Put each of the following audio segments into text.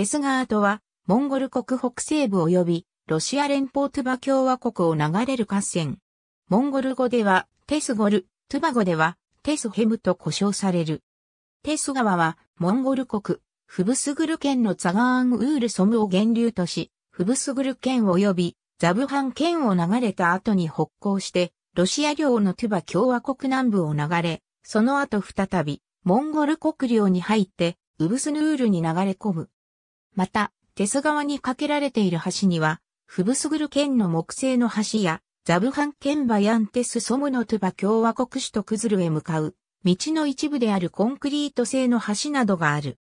テェスガートは、モンゴル国北西部及び、ロシア連邦トゥバ共和国を流れる河川。モンゴル語では、テスゴル、トゥバ語では、テスヘムと呼称される。テス川は、モンゴル国、フブスグル県のザガーンウールソムを源流とし、フブスグル県及び、ザブハン県を流れた後に北行して、ロシア領のトゥバ共和国南部を流れ、その後再び、モンゴル国領に入って、ウブスヌールに流れ込む。また、テス川に架けられている橋には、フブスグル県の木製の橋や、ザブハン県バヤンテスソムノトゥバ共和国首都クズルへ向かう、道の一部であるコンクリート製の橋などがある。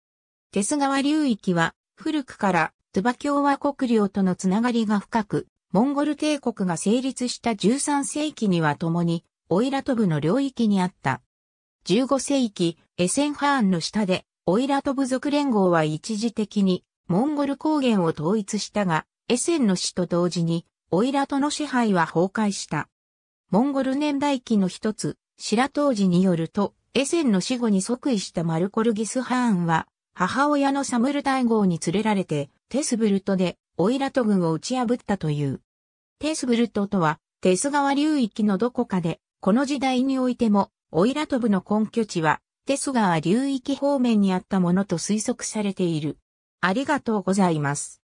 テス川流域は、古くからトゥバ共和国領とのつながりが深く、モンゴル帝国が成立した13世紀には共に、オイラトブの領域にあった。15世紀、エセンハーンの下で、オイラトブ族連合は一時的にモンゴル高原を統一したが、エセンの死と同時に、オイラトの支配は崩壊した。モンゴル年代記の一つ、白当時によると、エセンの死後に即位したマルコルギス・ハーンは、母親のサムル大号に連れられて、テスブルトで、オイラト軍を打ち破ったという。テスブルトとは、テス川流域のどこかで、この時代においても、オイラト部の根拠地は、テス川流域方面にあったものと推測されている。ありがとうございます。